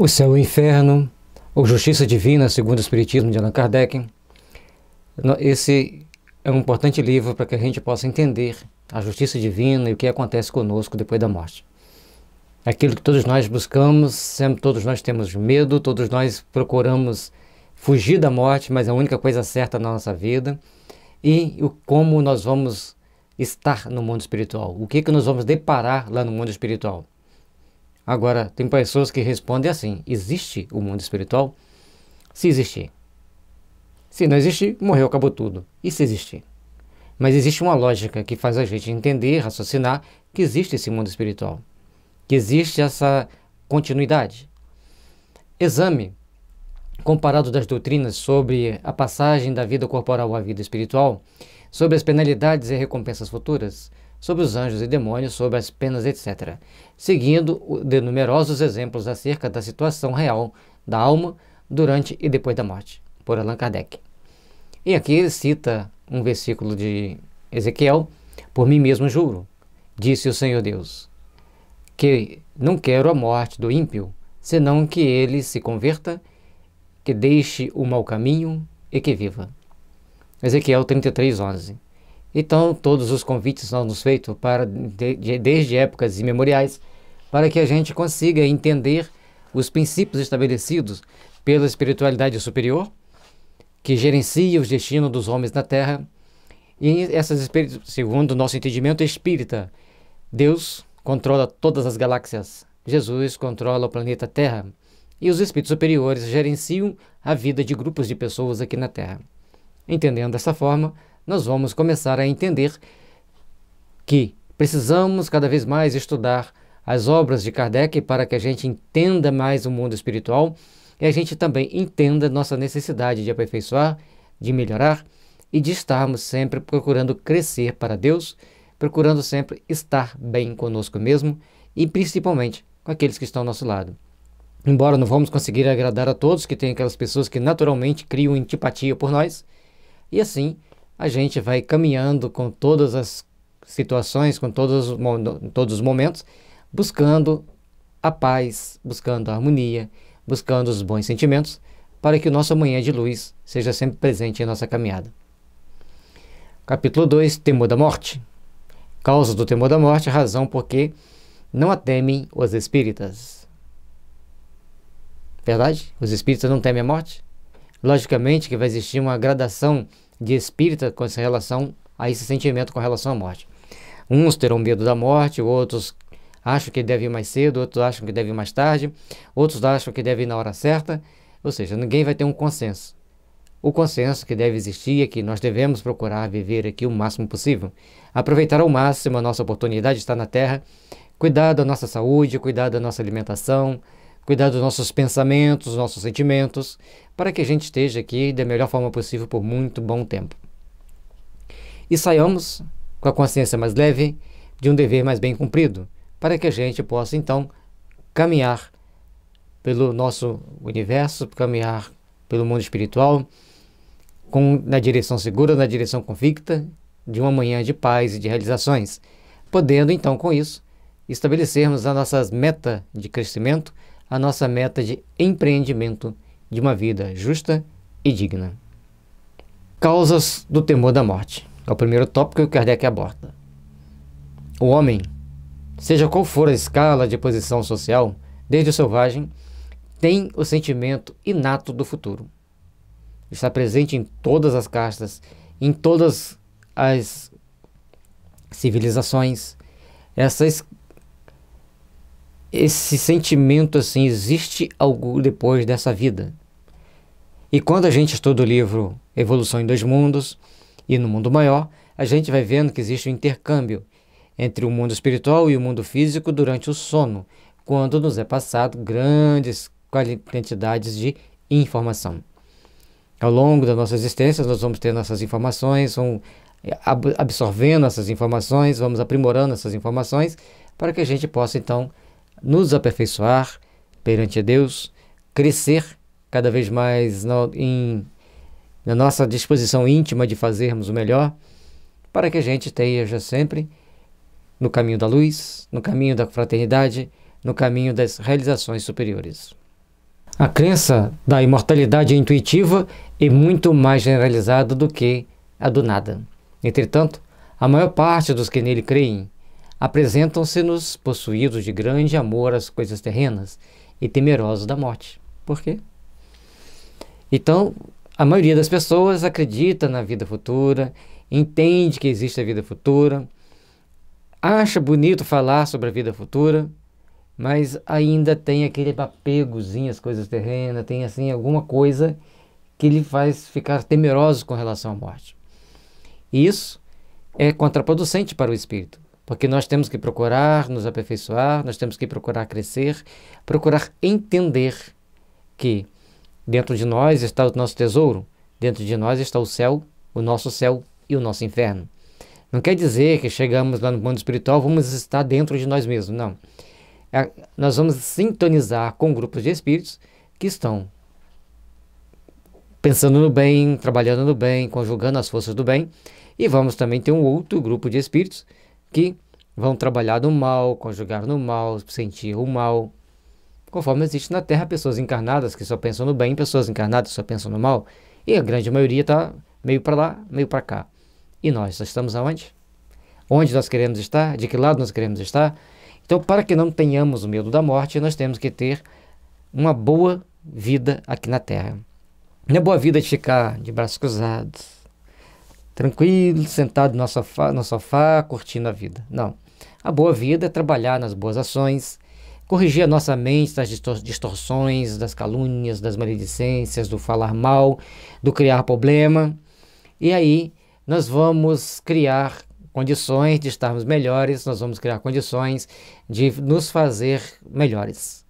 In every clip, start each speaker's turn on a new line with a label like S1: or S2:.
S1: O Céu e o Inferno, ou Justiça Divina, segundo o Espiritismo de Allan Kardec. Esse é um importante livro para que a gente possa entender a justiça divina e o que acontece conosco depois da morte. Aquilo que todos nós buscamos, sempre todos nós temos medo, todos nós procuramos fugir da morte, mas é a única coisa certa na nossa vida. E o como nós vamos estar no mundo espiritual, o que que nós vamos deparar lá no mundo espiritual. Agora, tem pessoas que respondem assim: existe o mundo espiritual? Se existir. Se não existir, morreu, acabou tudo. E se existir? Mas existe uma lógica que faz a gente entender, raciocinar que existe esse mundo espiritual, que existe essa continuidade. Exame comparado das doutrinas sobre a passagem da vida corporal à vida espiritual, sobre as penalidades e recompensas futuras, sobre os anjos e demônios, sobre as penas, etc., seguindo de numerosos exemplos acerca da situação real da alma durante e depois da morte, por Allan Kardec. E aqui ele cita um versículo de Ezequiel: Por mim mesmo juro, disse o Senhor Deus, que não quero a morte do ímpio, senão que ele se converta, que deixe o mau caminho e que viva. Ezequiel 33, 11. Então, todos os convites são nos feitos para, de, de, desde épocas imemoriais para que a gente consiga entender os princípios estabelecidos pela espiritualidade superior, que gerencia o destino dos homens na Terra. E essas segundo o nosso entendimento espírita, Deus controla todas as galáxias, Jesus controla o planeta Terra, e os espíritos superiores gerenciam a vida de grupos de pessoas aqui na Terra. Entendendo dessa forma, nós vamos começar a entender que precisamos cada vez mais estudar as obras de Kardec para que a gente entenda mais o mundo espiritual e a gente também entenda nossa necessidade de aperfeiçoar, de melhorar e de estarmos sempre procurando crescer para Deus, procurando sempre estar bem conosco mesmo e principalmente com aqueles que estão ao nosso lado. Embora não vamos conseguir agradar a todos, que tem aquelas pessoas que naturalmente criam antipatia por nós, e assim a gente vai caminhando com todas as situações, com todos os, todos os momentos, buscando a paz, buscando a harmonia, buscando os bons sentimentos, para que o nosso amanhã de luz seja sempre presente em nossa caminhada. Capítulo 2: Temor da Morte. Causa do temor da morte, razão porque não a temem os espíritas. Verdade? Os espíritas não temem a morte? Logicamente que vai existir uma gradação de espírita com essa relação a esse sentimento com relação à morte. Uns terão medo da morte, outros acham que devem ir mais cedo, outros acham que devem ir mais tarde, outros acham que devem ir na hora certa, ou seja, ninguém vai ter um consenso. O consenso que deve existir é que nós devemos procurar viver aqui o máximo possível, aproveitar ao máximo a nossa oportunidade de estar na Terra, cuidar da nossa saúde, cuidar da nossa alimentação, cuidar dos nossos pensamentos, nossos sentimentos, para que a gente esteja aqui da melhor forma possível por muito bom tempo. E saiamos com a consciência mais leve de um dever mais bem cumprido, para que a gente possa então caminhar pelo nosso universo, caminhar pelo mundo espiritual, com, na direção segura, na direção convicta de uma manhã de paz e de realizações, podendo então com isso estabelecermos as nossas metas de crescimento a nossa meta de empreendimento de uma vida justa e digna. Causas do temor da morte. É o primeiro tópico que Kardec aborda. O homem, seja qual for a escala de posição social, desde o selvagem, tem o sentimento inato do futuro. Está presente em todas as castas, em todas as civilizações. Essa esse sentimento assim existe algo depois dessa vida. E quando a gente estuda o livro Evolução em Dois Mundos e no Mundo Maior, a gente vai vendo que existe um intercâmbio entre o mundo espiritual e o mundo físico durante o sono, quando nos é passado grandes quantidades de informação. Ao longo da nossa existência, nós vamos tendo essas informações, vamos absorvendo essas informações, vamos aprimorando essas informações para que a gente possa então nos aperfeiçoar perante Deus, crescer cada vez mais em, na nossa disposição íntima de fazermos o melhor, para que a gente esteja sempre no caminho da luz, no caminho da fraternidade, no caminho das realizações superiores. A crença da imortalidade intuitiva é muito mais generalizada do que a do nada. Entretanto, a maior parte dos que nele creem apresentam-se-nos possuídos de grande amor às coisas terrenas e temerosos da morte. Por quê? Então, a maioria das pessoas acredita na vida futura, entende que existe a vida futura, acha bonito falar sobre a vida futura, mas ainda tem aquele apegozinho às coisas terrenas, tem assim alguma coisa que lhe faz ficar temeroso com relação à morte. Isso é contraproducente para o espírito porque nós temos que procurar nos aperfeiçoar, nós temos que procurar crescer, procurar entender que dentro de nós está o nosso tesouro, dentro de nós está o céu, o nosso céu e o nosso inferno. Não quer dizer que chegamos lá no mundo espiritual, vamos estar dentro de nós mesmos, não. É, nós vamos sintonizar com grupos de espíritos que estão pensando no bem, trabalhando no bem, conjugando as forças do bem, e vamos também ter um outro grupo de espíritos que vão trabalhar no mal, conjugar no mal, sentir o mal. Conforme existe na Terra pessoas encarnadas que só pensam no bem, pessoas encarnadas que só pensam no mal, e a grande maioria está meio para lá, meio para cá. E nós, nós estamos aonde? Onde nós queremos estar? De que lado nós queremos estar? Então, para que não tenhamos o medo da morte, nós temos que ter uma boa vida aqui na Terra. Não é boa vida de ficar de braços cruzados, tranquilo, sentado no sofá, no sofá, curtindo a vida. Não. A boa vida é trabalhar nas boas ações, corrigir a nossa mente das distorções, das calúnias, das maledicências, do falar mal, do criar problema. E aí nós vamos criar condições de estarmos melhores, nós vamos criar condições de nos fazer melhores.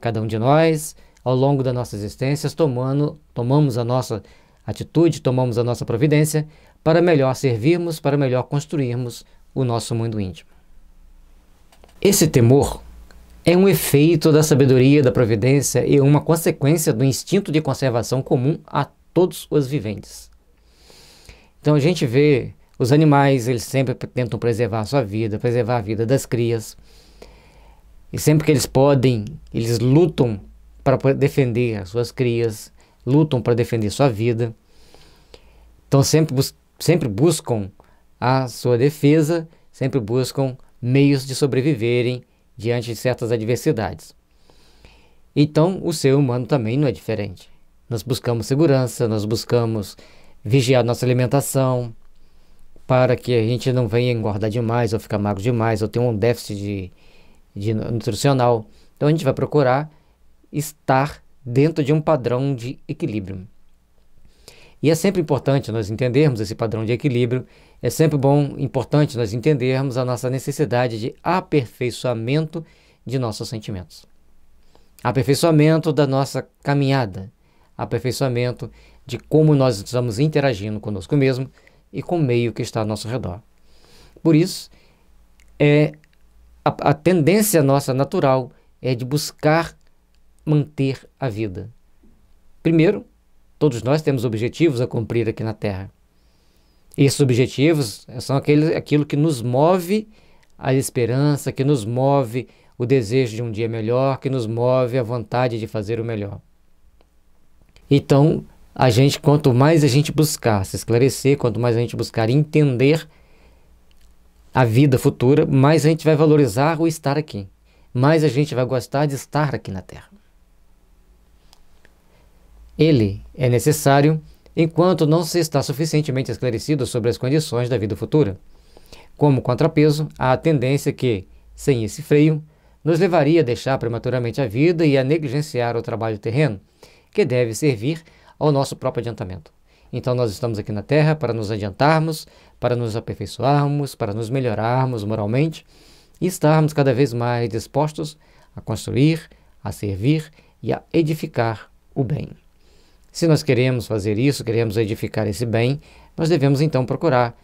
S1: Cada um de nós, ao longo da nossa existência, tomando, tomamos a nossa atitude, tomamos a nossa providência para melhor servirmos, para melhor construirmos o nosso mundo íntimo. Esse temor é um efeito da sabedoria da providência e uma consequência do instinto de conservação comum a todos os viventes. Então a gente vê os animais, eles sempre tentam preservar a sua vida, preservar a vida das crias. E sempre que eles podem, eles lutam para defender as suas crias, lutam para defender sua vida. Então sempre sempre buscam a sua defesa, sempre buscam meios de sobreviverem diante de certas adversidades. Então, o ser humano também não é diferente. Nós buscamos segurança, nós buscamos vigiar nossa alimentação para que a gente não venha engordar demais ou ficar magro demais ou ter um déficit de, de nutricional. Então, a gente vai procurar estar dentro de um padrão de equilíbrio. E é sempre importante nós entendermos esse padrão de equilíbrio, é sempre bom, importante nós entendermos a nossa necessidade de aperfeiçoamento de nossos sentimentos. Aperfeiçoamento da nossa caminhada, aperfeiçoamento de como nós estamos interagindo conosco mesmo e com o meio que está ao nosso redor. Por isso, é a, a tendência nossa natural é de buscar manter a vida. Primeiro, Todos nós temos objetivos a cumprir aqui na Terra. E esses objetivos são aquele, aquilo que nos move a esperança, que nos move o desejo de um dia melhor, que nos move a vontade de fazer o melhor. Então, a gente, quanto mais a gente buscar se esclarecer, quanto mais a gente buscar entender a vida futura, mais a gente vai valorizar o estar aqui, mais a gente vai gostar de estar aqui na Terra. Ele é necessário enquanto não se está suficientemente esclarecido sobre as condições da vida futura. Como contrapeso, há a tendência que, sem esse freio, nos levaria a deixar prematuramente a vida e a negligenciar o trabalho terreno, que deve servir ao nosso próprio adiantamento. Então, nós estamos aqui na Terra para nos adiantarmos, para nos aperfeiçoarmos, para nos melhorarmos moralmente e estarmos cada vez mais dispostos a construir, a servir e a edificar o bem. Se nós queremos fazer isso, queremos edificar esse bem, nós devemos então procurar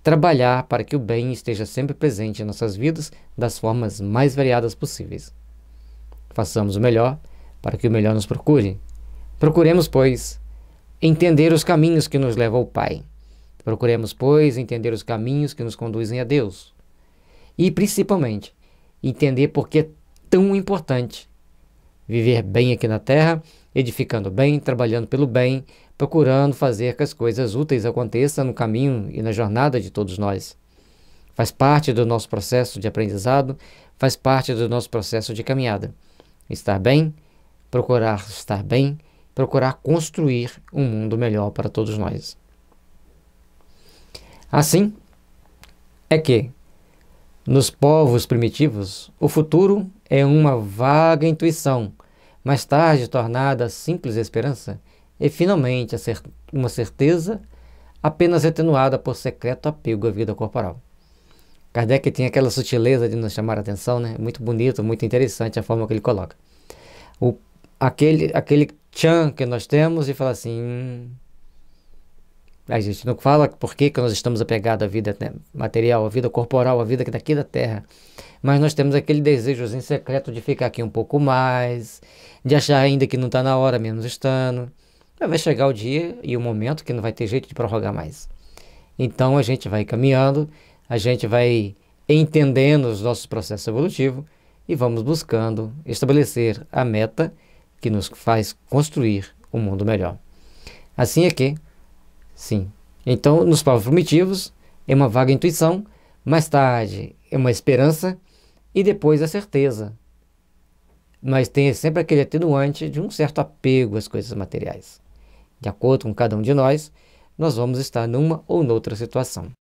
S1: trabalhar para que o bem esteja sempre presente em nossas vidas das formas mais variadas possíveis. Façamos o melhor para que o melhor nos procure. Procuremos, pois, entender os caminhos que nos levam ao Pai. Procuremos, pois, entender os caminhos que nos conduzem a Deus. E, principalmente, entender por que é tão importante viver bem aqui na Terra edificando bem, trabalhando pelo bem, procurando fazer que as coisas úteis aconteçam no caminho e na jornada de todos nós. Faz parte do nosso processo de aprendizado, faz parte do nosso processo de caminhada. Estar bem, procurar estar bem, procurar construir um mundo melhor para todos nós. Assim é que, nos povos primitivos, o futuro é uma vaga intuição mais tarde tornada simples esperança, e finalmente uma certeza apenas atenuada por secreto apego à vida corporal. Kardec tem aquela sutileza de nos chamar a atenção, né? Muito bonito, muito interessante a forma que ele coloca. O, aquele, aquele tchan que nós temos e fala assim, hum, a gente não fala por que, que nós estamos apegados à vida né, material, à vida corporal, à vida daqui da terra. Mas nós temos aquele desejo em secreto de ficar aqui um pouco mais, de achar ainda que não está na hora, menos estando. Mas vai chegar o dia e o momento que não vai ter jeito de prorrogar mais. Então a gente vai caminhando, a gente vai entendendo os nossos processos evolutivos e vamos buscando estabelecer a meta que nos faz construir um mundo melhor. Assim é que Sim. Então, nos povos primitivos, é uma vaga intuição, mais tarde é uma esperança e depois a certeza. Mas tem sempre aquele atenuante de um certo apego às coisas materiais. De acordo com cada um de nós, nós vamos estar numa ou noutra situação.